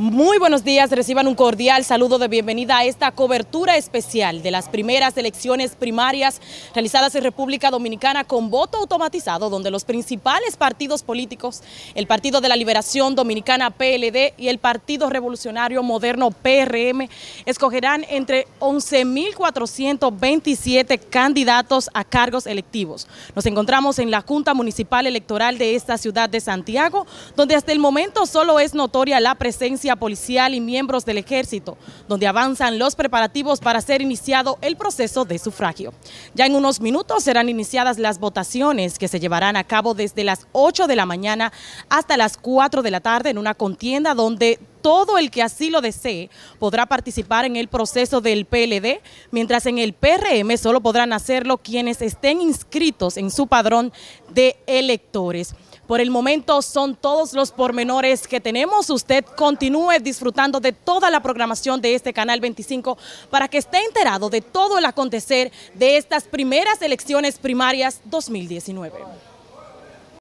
Muy buenos días, reciban un cordial saludo de bienvenida a esta cobertura especial de las primeras elecciones primarias realizadas en República Dominicana con voto automatizado, donde los principales partidos políticos, el Partido de la Liberación Dominicana PLD y el Partido Revolucionario Moderno PRM, escogerán entre 11.427 candidatos a cargos electivos. Nos encontramos en la Junta Municipal Electoral de esta ciudad de Santiago, donde hasta el momento solo es notoria la presencia policial y miembros del ejército, donde avanzan los preparativos para ser iniciado el proceso de sufragio. Ya en unos minutos serán iniciadas las votaciones que se llevarán a cabo desde las 8 de la mañana hasta las 4 de la tarde en una contienda donde todo el que así lo desee podrá participar en el proceso del PLD, mientras en el PRM solo podrán hacerlo quienes estén inscritos en su padrón de electores. Por el momento son todos los pormenores que tenemos. Usted continúe disfrutando de toda la programación de este Canal 25 para que esté enterado de todo el acontecer de estas primeras elecciones primarias 2019.